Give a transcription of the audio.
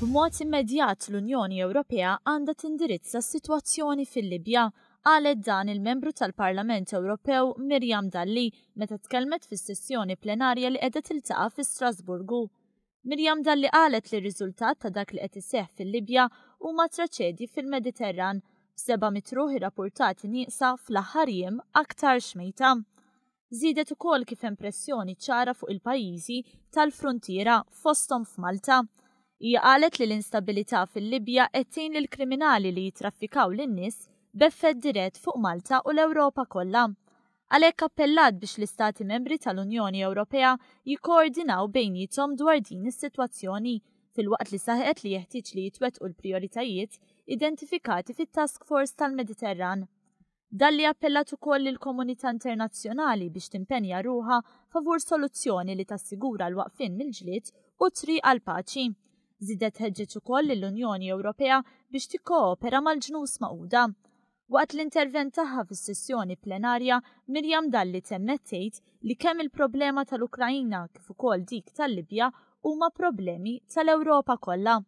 B'mod immedjat l-Unjoni Ewropea għandha tindirizza s-sitwazzjoni fil-Libja għalet dan il-membru tal-Parlament Ewropew Mirjam Dalli meta tkellmet fis-sessjoni plenarja li qiegħda tiltaqa fi Strasburgu. Mirjam Dalli qalet li r-riżultat ta' dak li qed iseħħ fil-Libja huma traċedji fil-Mediterran b'seba' mitruħi rapportati nieqsa fl-aħħar jiem aktar xmejta zidet ukoll kif impressjoni ċara fuq il-pajjiżi tal-frontiera fostom f'Malta. Hija qalet li l-instabilità fil-Libja qed tgħin lill-kriminali li jitraffikaw lin-nies beffed dirett fuq Malta u l-Ewropa kollha. Għalhekk appellat biex l-Istati membri tal-Unjoni Ewropea jikkoordinaw bejnietom dwar din is-sitwazzjoni fil-waqt li saħet li jeħtieġ li jitwettqu l-prijoritajiet identifikati fit-Task Force tal-Mediterran. Dan li appellat ukoll il komunità internazzjonali biex timpenja ruha favur soluzzjoni li tassigura l-waqfin mill-ġlied u tri għal paċi. Zidet ħeġġeġ ukoll l-Unjoni Ewropea biex tikkoopera mal-ġnus maquda. Waqt l-intervent tagħha fis-sessjoni plenarja, Mirjam Dalli temmet tgħid li kemm il-problema tal ukrajina kif ukoll dik tal-Libja huma problemi tal-Ewropa kollha.